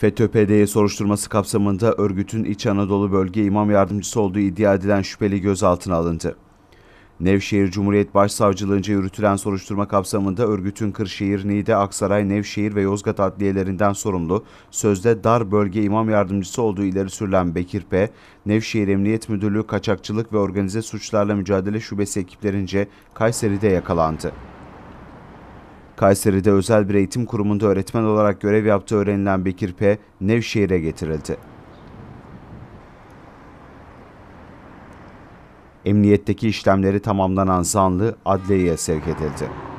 FETÖ-PDY soruşturması kapsamında örgütün İç Anadolu Bölge İmam Yardımcısı olduğu iddia edilen şüpheli gözaltına alındı. Nevşehir Cumhuriyet Başsavcılığınca yürütülen soruşturma kapsamında örgütün Kırşehir, Niğde, Aksaray, Nevşehir ve Yozgat adliyelerinden sorumlu, sözde dar bölge imam yardımcısı olduğu ileri sürülen Bekir P., Nevşehir Emniyet Müdürlüğü Kaçakçılık ve Organize Suçlarla Mücadele Şubesi ekiplerince Kayseri'de yakalandı. Kayseri'de özel bir eğitim kurumunda öğretmen olarak görev yaptığı öğrenilen Bekir P. Nevşehir'e getirildi. Emniyetteki işlemleri tamamlanan zanlı adliyeye sevk edildi.